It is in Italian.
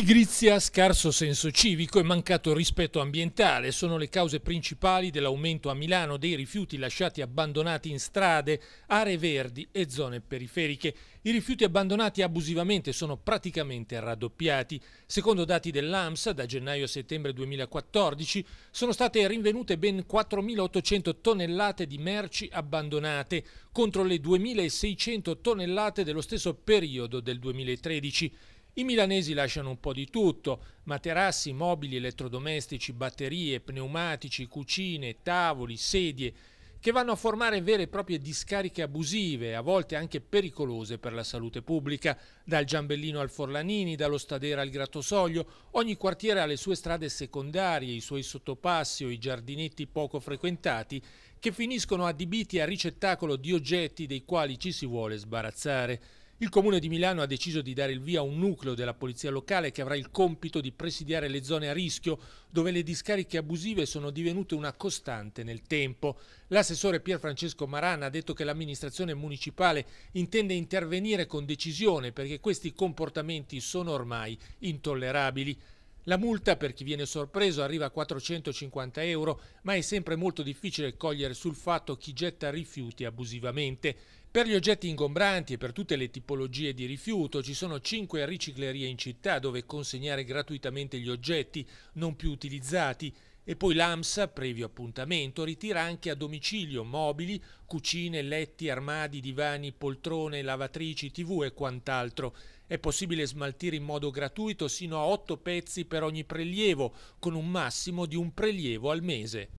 Pigrizia, scarso senso civico e mancato rispetto ambientale sono le cause principali dell'aumento a Milano dei rifiuti lasciati abbandonati in strade, aree verdi e zone periferiche. I rifiuti abbandonati abusivamente sono praticamente raddoppiati. Secondo dati dell'AMSA, da gennaio a settembre 2014 sono state rinvenute ben 4.800 tonnellate di merci abbandonate contro le 2.600 tonnellate dello stesso periodo del 2013. I milanesi lasciano un po' di tutto, materassi, mobili, elettrodomestici, batterie, pneumatici, cucine, tavoli, sedie, che vanno a formare vere e proprie discariche abusive, a volte anche pericolose per la salute pubblica, dal Giambellino al Forlanini, dallo Stadera al Grattosoglio, ogni quartiere ha le sue strade secondarie, i suoi sottopassi o i giardinetti poco frequentati, che finiscono adibiti a ricettacolo di oggetti dei quali ci si vuole sbarazzare. Il Comune di Milano ha deciso di dare il via a un nucleo della polizia locale che avrà il compito di presidiare le zone a rischio, dove le discariche abusive sono divenute una costante nel tempo. L'assessore Pier Francesco Marana ha detto che l'amministrazione municipale intende intervenire con decisione perché questi comportamenti sono ormai intollerabili. La multa per chi viene sorpreso arriva a 450 euro, ma è sempre molto difficile cogliere sul fatto chi getta rifiuti abusivamente. Per gli oggetti ingombranti e per tutte le tipologie di rifiuto ci sono 5 riciclerie in città dove consegnare gratuitamente gli oggetti non più utilizzati e poi l'AMSA, previo appuntamento, ritira anche a domicilio mobili, cucine, letti, armadi, divani, poltrone, lavatrici, tv e quant'altro. È possibile smaltire in modo gratuito sino a 8 pezzi per ogni prelievo, con un massimo di un prelievo al mese.